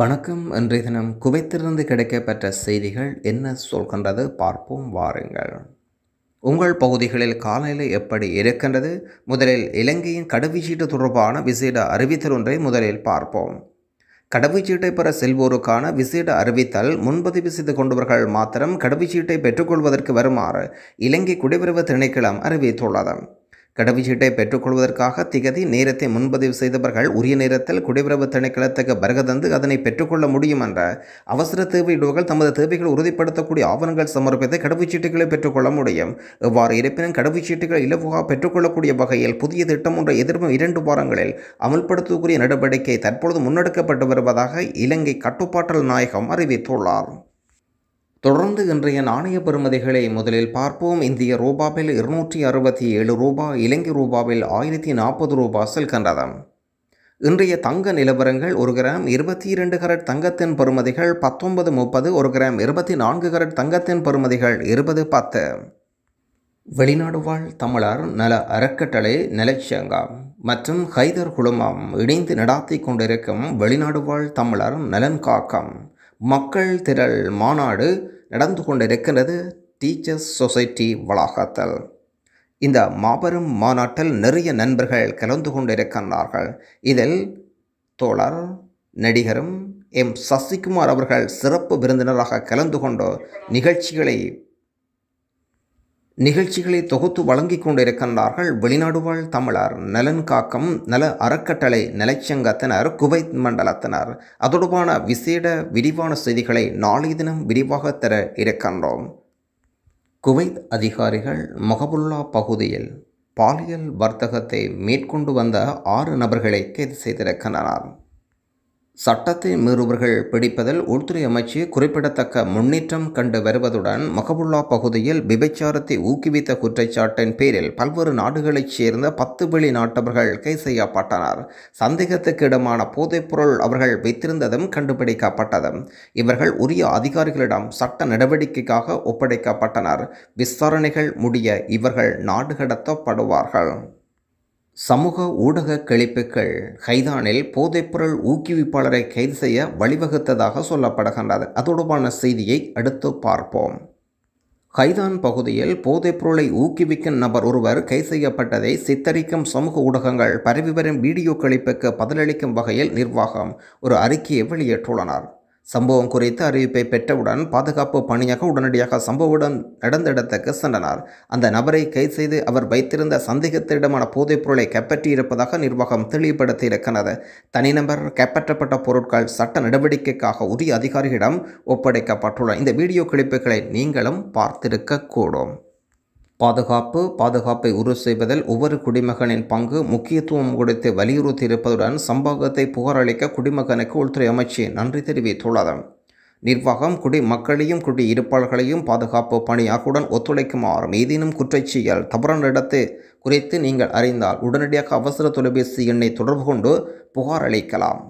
வணக்கம் இன்றைய தினம் குவைத்திலிருந்து கிடைக்கப்பெற்ற செய்திகள் என்ன சொல்கின்றது பார்ப்போம் வாருங்கள் உங்கள் பகுதிகளில் காலநிலை எப்படி இருக்கின்றது முதலில் இலங்கையின் கடவுச்சீட்டு தொடர்பான விசேட அறிவித்தல் ஒன்றை முதலில் பார்ப்போம் கடவுச்சீட்டை பெற செல்வோருக்கான விசேட அறிவித்தல் முன்பதிவு செய்து கொண்டவர்கள் மாத்திரம் கடவுச்சீட்டை பெற்றுக்கொள்வதற்கு வருமாறு இலங்கை குடிவரவு திணைக்களம் அறிவித்துள்ளது கடவுச்சீட்டை பெற்றுக்கொள்வதற்காக திகதி நேரத்தை முன்பதிவு செய்தவர்கள் உரிய நேரத்தில் குடியுறவு திணைக்களத்துக்கு தந்து அதனை பெற்றுக்கொள்ள முடியும் என்ற அவசர தேவையிடுவர்கள் தமது தேவைகள் உறுதிப்படுத்தக்கூடிய ஆவணங்கள் சமர்ப்பித்து கடவுச்சீட்டுகளை பெற்றுக்கொள்ள முடியும் இவ்வாறு இருப்பினும் கடவுச்சீட்டுகள் இலவாக பெற்றுக்கொள்ளக்கூடிய வகையில் புதிய திட்டம் ஒன்றை எதிர்வரும் இரண்டு வாரங்களில் அமல்படுத்தக்கூடிய நடவடிக்கை தற்பொழுது முன்னெடுக்கப்பட்டு வருவதாக இலங்கை கட்டுப்பாட்டல் நாயகம் அறிவித்துள்ளார் தொடர்ந்து இன்றைய நாணய பெறுமதிகளை முதலில் பார்ப்போம் இந்திய ரூபாவில் இருநூற்றி அறுபத்தி ஏழு ரூபாய் இலங்கை ரூபாவில் ஆயிரத்தி நாற்பது ரூபாய் செல்கின்றதம் இன்றைய தங்க நிலவரங்கள் ஒரு கிராம் இருபத்தி இரண்டு கரட் தங்கத்தின் பெறுமதிகள் பத்தொன்பது முப்பது ஒரு கிராம் இருபத்தி நான்கு கரட் தங்கத்தின் பெறுமதிகள் இருபது பத்து வெளிநாடு வாழ் தமிழர் நல அறக்கட்டளை நலச்சங்கா மற்றும் ஹைதர் குழுமம் இணைந்து நடாத்தி கொண்டிருக்கும் வெளிநாடு வாழ் தமிழர் நலன் காக்கம் மக்கள் திரள் மாநாடு நடந்து கொண்டிருக்கிறது டீச்சர்ஸ் சொசைட்டி வளாகத்தில் இந்த மாபெரும் மாநாட்டில் நிறைய நண்பர்கள் கலந்து கொண்டிருக்கிறார்கள் இதில் தோழர் நடிகரும் எம் சசிகுமார் அவர்கள் சிறப்பு விருந்தினராக கலந்து கொண்டு நிகழ்ச்சிகளை நிகழ்ச்சிகளை தொகுத்து வழங்கிக் கொண்டிருக்கின்றார்கள் வெளிநாடு வாழ் தமிழர் நலன் காக்கம் நல அறக்கட்டளை நிலச்சங்கத்தினர் குவைத் மண்டலத்தினர் அதோடுபான விசேட விரிவான செய்திகளை நாளைய தினம் விரிவாக தர இருக்கின்றோம் குவைத் அதிகாரிகள் மொகபுல்லா பகுதியில் பாலியல் வர்த்தகத்தை மேற்கொண்டு வந்த ஆறு நபர்களை கைது செய்திருக்கின்றனர் சட்டத்தை மீறுபவர்கள் பிடிப்பதில் உள்துறை அமைச்சு குறிப்பிடத்தக்க முன்னேற்றம் கண்டு வருவதுடன் மகபுல்லா பகுதியில் விபச்சாரத்தை ஊக்குவித்த குற்றச்சாட்டின் பேரில் பல்வேறு நாடுகளைச் சேர்ந்த பத்து வெளிநாட்டவர்கள் கைது செய்யப்பட்டனர் சந்தேகத்துக்கிடமான போதைப்பொருள் அவர்கள் வைத்திருந்ததும் கண்டுபிடிக்கப்பட்டது இவர்கள் உரிய அதிகாரிகளிடம் சட்ட நடவடிக்கைக்காக ஒப்படைக்கப்பட்டனர் விசாரணைகள் முடிய இவர்கள் நாடு கடத்தப்படுவார்கள் சமூக ஊடக கிளிப்புகள் ஹைதானில் போதைப்பொருள் ஊக்குவிப்பாளரை கைது செய்ய வழிவகுத்ததாக சொல்லப்படுகின்றது அதோடுமான செய்தியை அடுத்து பார்ப்போம் ஹைதான் பகுதியில் போதைப்பொருளை ஊக்குவிக்கும் நபர் ஒருவர் கை செய்யப்பட்டதை சித்தரிக்கும் சமூக ஊடகங்கள் பரவி வரும் வீடியோ கிளிப்புக்கு பதிலளிக்கும் வகையில் நிர்வாகம் ஒரு அறிக்கையை வெளியிட்டுள்ளனர் சம்பவம் குறித்து அறிவிப்பை பெற்றவுடன் பாதுகாப்பு பணியாக உடனடியாக சம்பவம் நடந்த இடத்துக்கு சென்றனர் அந்த நபரை கைது செய்து அவர் வைத்திருந்த சந்தேகத்திடமான போதைப் பொருளை கைப்பற்றியிருப்பதாக நிர்வாகம் தெளிவுபடுத்தியிருக்கிறது தனிநபர் கைப்பற்றப்பட்ட பொருட்கள் சட்ட நடவடிக்கைக்காக உரிய அதிகாரிகளிடம் ஒப்படைக்கப்பட்டுள்ளன இந்த வீடியோ கிளிப்புகளை நீங்களும் பார்த்திருக்கக்கூடும் பாதுகாப்பு பாதுகாப்பை உறுதி செய்வதில் ஒவ்வொரு குடிமகனின் பங்கு முக்கியத்துவம் கொடுத்து வலியுறுத்தியிருப்பதுடன் சம்பவத்தை புகாரளிக்க குடிமகனுக்கு உள்துறை அமைச்சர் நன்றி தெரிவித்துள்ளது நிர்வாகம் குடி மக்களையும் குடி இருப்பாளர்களையும் பாதுகாப்பு பணியாக்குடன் ஒத்துழைக்குமாறும் ஏதேனும் குற்றச்செயல் தவறான இடத்து குறித்து நீங்கள் அறிந்தால் உடனடியாக அவசர தொலைபேசி எண்ணை தொடர்பு கொண்டு புகார் அளிக்கலாம்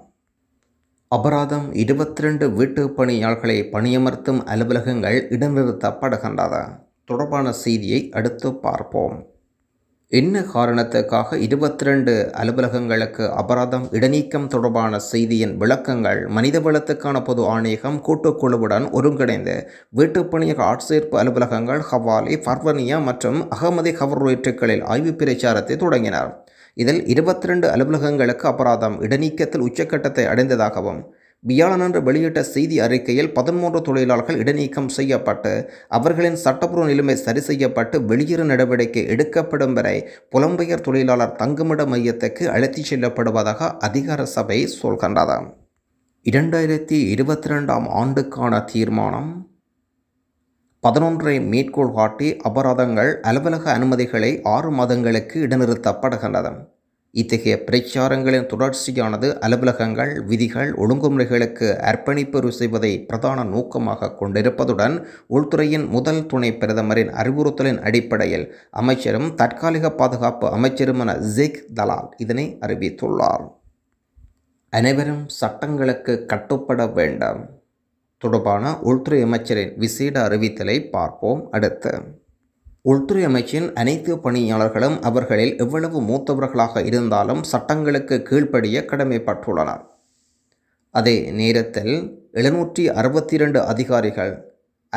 அபராதம் இருபத்தி ரெண்டு வீட்டு பணியாளர்களை பணியமர்த்தும் அலுவலகங்கள் இடநிறுத்தப்படுகின்றன தொடர்பான செய்தியை அடுத்து பார்ப்போம் என்ன காரணத்துக்காக இருபத்தி ரெண்டு அலுவலகங்களுக்கு அபராதம் இடைநீக்கம் தொடர்பான செய்தியின் விளக்கங்கள் மனிதவளத்துக்கான பொது ஆணையகம் கூட்டுக்குழுவுடன் ஒருங்கிணைந்து வீட்டுப்பணியக ஆட்சேர்ப்பு அலுவலகங்கள் ஹவாலி ஃபர்வனியா மற்றும் அகமதி ஹவர்வேற்றுக்களில் ஆய்வு பிரச்சாரத்தை தொடங்கினார் இதில் இருபத்தி ரெண்டு அலுவலகங்களுக்கு அபராதம் இடைநீக்கத்தில் உச்சக்கட்டத்தை அடைந்ததாகவும் வியாழனன்று வெளியிட்ட செய்தி அறிக்கையில் பதிமூன்று தொழிலாளர்கள் இடைநீக்கம் செய்யப்பட்டு அவர்களின் சட்டப்பூர்வ நிலைமை சரி செய்யப்பட்டு வெளியேறு நடவடிக்கை எடுக்கப்படும் வரை புலம்பெயர் தொழிலாளர் தங்குமிட மையத்துக்கு அழைத்துச் செல்லப்படுவதாக அதிகார சபை சொல்கின்றது இரண்டாயிரத்தி இருபத்தி ரெண்டாம் ஆண்டுக்கான தீர்மானம் பதினொன்றை மேற்கோள் காட்டி அபராதங்கள் அலுவலக அனுமதிகளை ஆறு மாதங்களுக்கு இடைநிறுத்தப்படுகின்றன இத்தகைய பிரச்சாரங்களின் தொடர்ச்சியானது அலுவலகங்கள் விதிகள் ஒழுங்குமுறைகளுக்கு அர்ப்பணிப்பு செய்வதை பிரதான நோக்கமாக கொண்டிருப்பதுடன் உள்துறையின் முதல் துணை பிரதமரின் அறிவுறுத்தலின் அடிப்படையில் அமைச்சரும் தற்காலிக பாதுகாப்பு அமைச்சருமான ஜிக் தலால் இதனை அறிவித்துள்ளார் அனைவரும் சட்டங்களுக்கு கட்டுப்பட வேண்டும் தொடர்பான உள்துறை அமைச்சரின் விசேட அறிவித்தலை பார்ப்போம் அடுத்து உள்துறை அமைச்சின் அனைத்து பணியாளர்களும் அவர்களில் எவ்வளவு மூத்தவர்களாக இருந்தாலும் சட்டங்களுக்கு கீழ்ப்படிய கடமைப்பட்டுள்ளனர் அதே நேரத்தில் எழுநூற்றி அறுபத்தி இரண்டு அதிகாரிகள்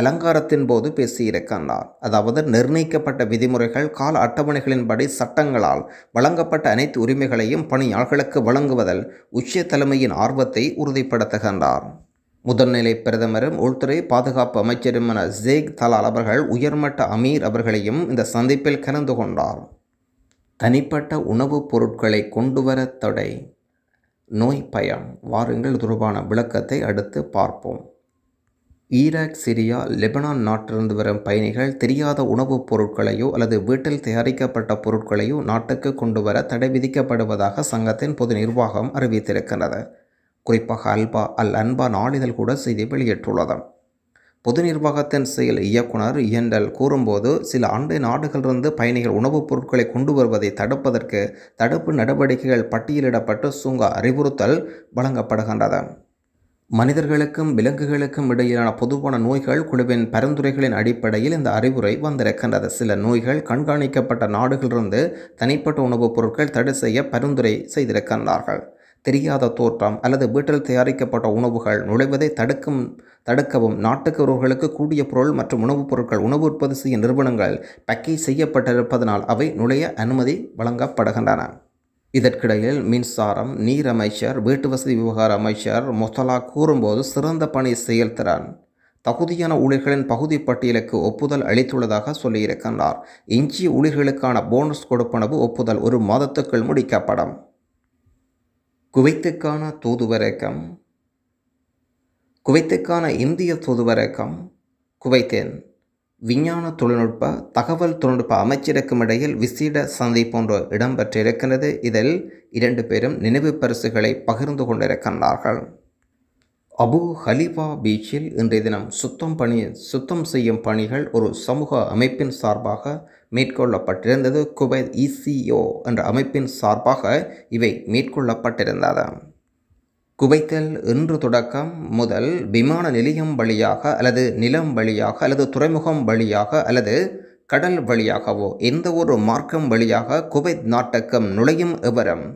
அலங்காரத்தின் போது பேசியிருக்கின்றார் அதாவது நிர்ணயிக்கப்பட்ட விதிமுறைகள் கால அட்டவணைகளின்படி சட்டங்களால் வழங்கப்பட்ட அனைத்து உரிமைகளையும் பணியாளர்களுக்கு வழங்குவதில் உச்ச தலைமையின் ஆர்வத்தை உறுதிப்படுத்துகின்றார் முதல்நிலை பிரதமரும் உள்துறை பாதுகாப்பு அமைச்சருமான ஜேக் தலால் அவர்கள் உயர்மட்ட அமீர் அவர்களையும் இந்த சந்திப்பில் கலந்து கொண்டார் தனிப்பட்ட உணவுப் பொருட்களை கொண்டு வர தடை நோய் பயம் வாருங்கள் தொடர்பான விளக்கத்தை அடுத்து பார்ப்போம் ஈராக் சிரியா லெபனான் நாட்டிலிருந்து வரும் பயணிகள் தெரியாத உணவுப் பொருட்களையோ அல்லது வீட்டில் தயாரிக்கப்பட்ட பொருட்களையோ நாட்டுக்கு கொண்டு வர தடை விதிக்கப்படுவதாக சங்கத்தின் பொது நிர்வாகம் அறிவித்திருக்கிறது குறிப்பாக அல்பா அல் அன்பா நாளிதழ் கூட செய்தி வெளியிட்டுள்ளது பொது நிர்வாகத்தின் செயல் இயக்குனர் இயண்டல் கூறும்போது சில அண்டை நாடுகளிலிருந்து பயணிகள் உணவுப் பொருட்களை கொண்டு வருவதை தடுப்பதற்கு தடுப்பு நடவடிக்கைகள் பட்டியலிடப்பட்டு சுங்க அறிவுறுத்தல் வழங்கப்படுகின்றது மனிதர்களுக்கும் விலங்குகளுக்கும் இடையிலான பொதுவான நோய்கள் குழுவின் பரிந்துரைகளின் அடிப்படையில் இந்த அறிவுரை வந்திருக்கின்றது சில நோய்கள் கண்காணிக்கப்பட்ட நாடுகளிலிருந்து தனிப்பட்ட உணவுப் பொருட்கள் தடை செய்ய பரிந்துரை செய்திருக்கின்றார்கள் தெரியாத தோற்றம் அல்லது வீட்டில் தயாரிக்கப்பட்ட உணவுகள் நுழைவதை தடுக்கும் தடுக்கவும் உறவுகளுக்கு கூடிய பொருள் மற்றும் உணவுப் பொருட்கள் உணவு உற்பத்தி செய்யும் நிறுவனங்கள் பக்கை செய்யப்பட்டிருப்பதனால் அவை நுழைய அனுமதி வழங்கப்படுகின்றன இதற்கிடையில் மின்சாரம் நீர் அமைச்சர் வீட்டு வசதி விவகார அமைச்சர் முத்தலா கூறும்போது சிறந்த பணி செயல்திறன் தகுதியான ஊழியர்களின் பகுதி பட்டியலுக்கு ஒப்புதல் அளித்துள்ளதாக சொல்லியிருக்கின்றார் எஞ்சிய ஊழியர்களுக்கான போனஸ் கொடுப்பனவு ஒப்புதல் ஒரு மாதத்துக்குள் முடிக்கப்படும் குவைத்துக்கான தூதுவரகம் குவைத்துக்கான இந்திய தூதுவரகம் குவைத்தின் விஞ்ஞான தொழில்நுட்ப தகவல் தொழில்நுட்ப அமைச்சருக்கும் இடையில் விசேட சந்தை போன்ற இடம்பெற்றிருக்கிறது இதில் இரண்டு பேரும் நினைவு பரிசுகளை பகிர்ந்து கொண்டிருக்கின்றார்கள் அபு ஹலிஃபா பீச்சில் இன்றைய தினம் சுத்தம் பணி சுத்தம் செய்யும் பணிகள் ஒரு சமூக அமைப்பின் சார்பாக மேற்கொள்ளப்பட்டிருந்தது குவைத் இசிஓ என்ற அமைப்பின் சார்பாக இவை மேற்கொள்ளப்பட்டிருந்தது குவைத்தல் இன்று தொடக்கம் முதல் விமான நிலையம் வழியாக அல்லது நிலம் வழியாக அல்லது துறைமுகம் வழியாக அல்லது கடல் வழியாகவோ எந்த ஒரு மார்க்கம் வழியாக குவைத் நாட்டக்கம் நுழையும் விவரம்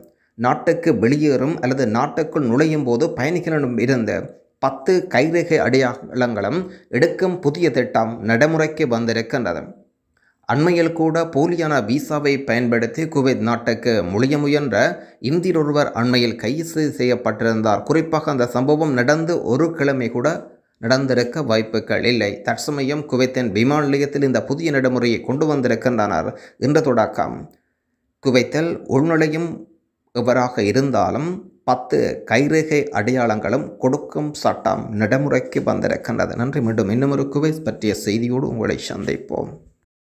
நாட்டுக்கு வெளியேறும் அல்லது நாட்டுக்குள் நுழையும் போது பயணிகளிடம் இருந்த பத்து கைரேகை அடையாளங்களும் எடுக்கும் புதிய திட்டம் நடைமுறைக்கு வந்திருக்கின்றது அண்மையில் கூட போலியான விசாவை பயன்படுத்தி குவைத் நாட்டுக்கு மொழிய முயன்ற இந்தியர் ஒருவர் அண்மையில் கைது செய்யப்பட்டிருந்தார் குறிப்பாக அந்த சம்பவம் நடந்து ஒரு கிழமை கூட நடந்திருக்க வாய்ப்புகள் இல்லை தற்சமயம் குவைத்தின் விமான நிலையத்தில் இந்த புதிய நடைமுறையை கொண்டு வந்திருக்கின்றனர் என்று தொடக்கம் குவைத்தில் உள்நுழையும் எவராக இருந்தாலும் பத்து கைரேகை அடையாளங்களும் கொடுக்கும் சட்டம் நடைமுறைக்கு வந்திருக்கின்றது நன்றி மீண்டும் இன்னும் ஒரு குவைஸ் பற்றிய செய்தியோடு உங்களை சந்திப்போம்